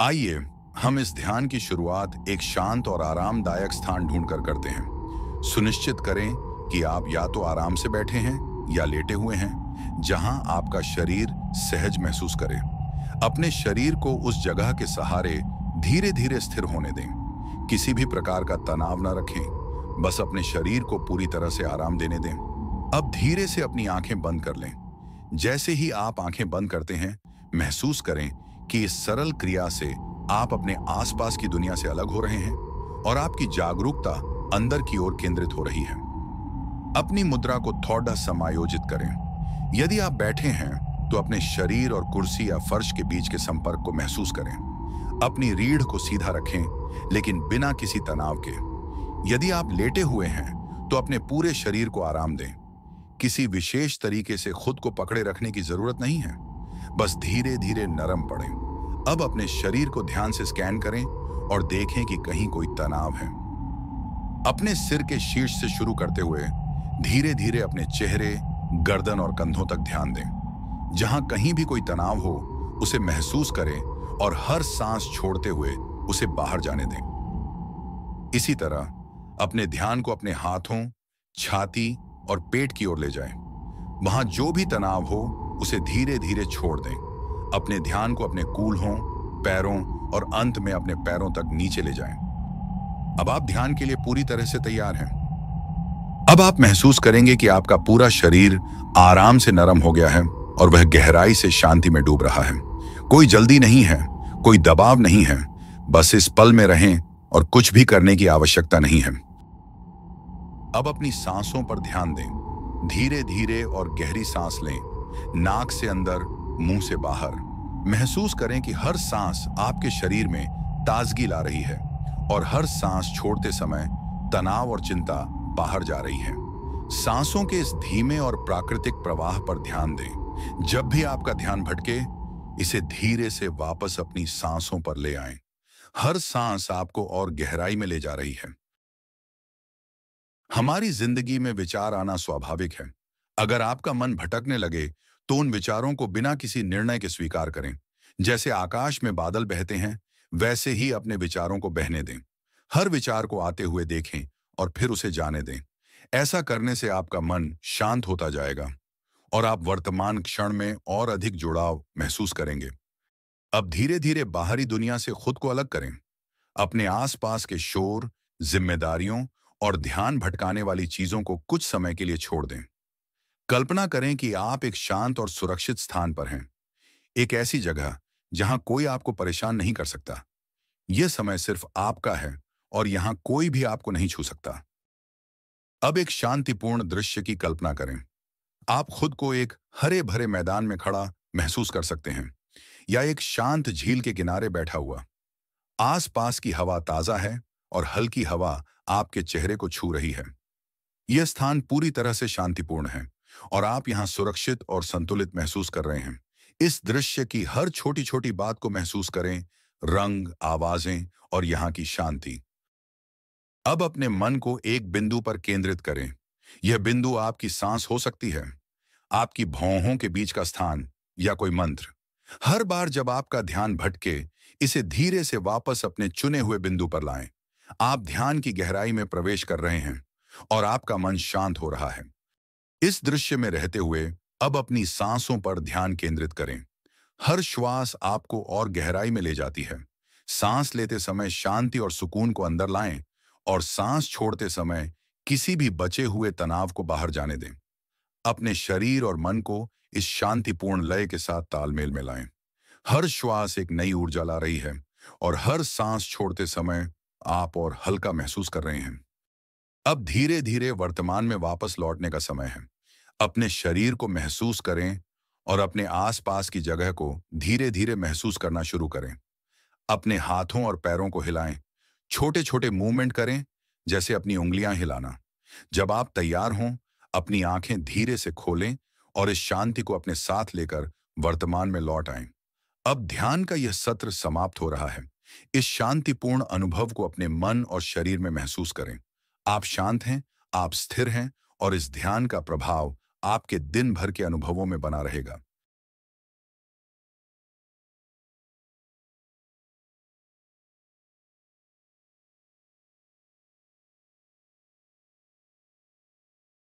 आइए हम इस ध्यान की शुरुआत एक शांत और आरामदायक स्थान ढूंढकर करते हैं सुनिश्चित करें कि आप या तो आराम से बैठे हैं या लेटे हुए हैं जहां आपका शरीर सहज महसूस करे अपने शरीर को उस जगह के सहारे धीरे धीरे स्थिर होने दें किसी भी प्रकार का तनाव न रखें बस अपने शरीर को पूरी तरह से आराम देने दें अब धीरे से अपनी आंखें बंद कर लें जैसे ही आप आंखें बंद करते हैं महसूस करें कि इस सरल क्रिया से आप अपने आसपास की दुनिया से अलग हो रहे हैं और आपकी जागरूकता अंदर की ओर केंद्रित हो रही है अपनी मुद्रा को थोड़ा समायोजित करें यदि आप बैठे हैं तो अपने शरीर और कुर्सी या फर्श के बीच के संपर्क को महसूस करें अपनी रीढ़ को सीधा रखें लेकिन बिना किसी तनाव के यदि आप लेटे हुए हैं तो अपने पूरे शरीर को आराम दें किसी विशेष तरीके से खुद को पकड़े रखने की जरूरत नहीं है बस धीरे धीरे नरम पड़े अब अपने शरीर को ध्यान से स्कैन करें और देखें कि कहीं कोई तनाव है अपने सिर के शीर्ष से शुरू करते हुए धीरे धीरे अपने चेहरे गर्दन और कंधों तक ध्यान दें जहां कहीं भी कोई तनाव हो उसे महसूस करें और हर सांस छोड़ते हुए उसे बाहर जाने दें इसी तरह अपने ध्यान को अपने हाथों छाती और पेट की ओर ले जाएं। वहां जो भी तनाव हो उसे धीरे धीरे छोड़ दें अपने ध्यान को अपने कूल्हों पैरों और अंत में अपने पैरों तक नीचे ले जाएं। अब आप ध्यान के लिए पूरी तरह से तैयार हैं अब आप महसूस करेंगे कि आपका पूरा शरीर आराम से नरम हो गया है और वह गहराई से शांति में डूब रहा है कोई जल्दी नहीं है कोई दबाव नहीं है बस इस पल में रहें और कुछ भी करने की आवश्यकता नहीं है अब अपनी सांसों पर ध्यान दें धीरे धीरे और गहरी सांस लें नाक से अंदर मुंह से बाहर महसूस करें कि हर सांस आपके शरीर में ताजगी ला रही है और हर सांस छोड़ते समय तनाव और चिंता बाहर जा रही है सांसों के इस धीमे और प्राकृतिक प्रवाह पर ध्यान दें जब भी आपका ध्यान भटके इसे धीरे से वापस अपनी सांसों पर ले आए हर सांस आपको और गहराई में ले जा रही है हमारी जिंदगी में विचार आना स्वाभाविक है अगर आपका मन भटकने लगे तो उन विचारों को बिना किसी निर्णय के स्वीकार करें जैसे आकाश में बादल बहते हैं वैसे ही अपने विचारों को बहने दें हर विचार को आते हुए देखें और फिर उसे जाने दें ऐसा करने से आपका मन शांत होता जाएगा और आप वर्तमान क्षण में और अधिक जुड़ाव महसूस करेंगे अब धीरे धीरे बाहरी दुनिया से खुद को अलग करें अपने आसपास के शोर जिम्मेदारियों और ध्यान भटकाने वाली चीजों को कुछ समय के लिए छोड़ दें कल्पना करें कि आप एक शांत और सुरक्षित स्थान पर हैं एक ऐसी जगह जहां कोई आपको परेशान नहीं कर सकता यह समय सिर्फ आपका है और यहां कोई भी आपको नहीं छू सकता अब एक शांतिपूर्ण दृश्य की कल्पना करें आप खुद को एक हरे भरे मैदान में खड़ा महसूस कर सकते हैं या एक शांत झील के किनारे बैठा हुआ आसपास की हवा ताजा है और हल्की हवा आपके चेहरे को छू रही है यह स्थान पूरी तरह से शांतिपूर्ण है और आप यहाँ सुरक्षित और संतुलित महसूस कर रहे हैं इस दृश्य की हर छोटी छोटी बात को महसूस करें रंग आवाजें और यहाँ की शांति अब अपने मन को एक बिंदु पर केंद्रित करें यह बिंदु आपकी सांस हो सकती है आपकी भौहों के बीच का स्थान या कोई मंत्र हर बार जब आपका ध्यान भटके इसे धीरे से वापस अपने चुने हुए बिंदु पर लाएं। आप ध्यान की गहराई में प्रवेश कर रहे हैं और आपका मन शांत हो रहा है इस दृश्य में रहते हुए अब अपनी सांसों पर ध्यान केंद्रित करें हर श्वास आपको और गहराई में ले जाती है सांस लेते समय शांति और सुकून को अंदर लाएं और सांस छोड़ते समय किसी भी बचे हुए तनाव को बाहर जाने दें अपने शरीर और मन को इस शांतिपूर्ण लय के साथ तालमेल में लाएं हर श्वास एक नई ऊर्जा ला रही है और हर सांस छोड़ते समय आप और हल्का महसूस कर रहे हैं अब धीरे धीरे वर्तमान में वापस लौटने का समय है अपने शरीर को महसूस करें और अपने आसपास की जगह को धीरे धीरे महसूस करना शुरू करें अपने हाथों और पैरों को हिलाएं छोटे छोटे मूवमेंट करें जैसे अपनी उंगलियां हिलाना जब आप तैयार हों अपनी आंखें धीरे से खोलें और इस शांति को अपने साथ लेकर वर्तमान में लौट आएं। अब ध्यान का यह सत्र समाप्त हो रहा है इस शांतिपूर्ण अनुभव को अपने मन और शरीर में महसूस करें आप शांत हैं आप स्थिर हैं और इस ध्यान का प्रभाव आपके दिन भर के अनुभवों में बना रहेगा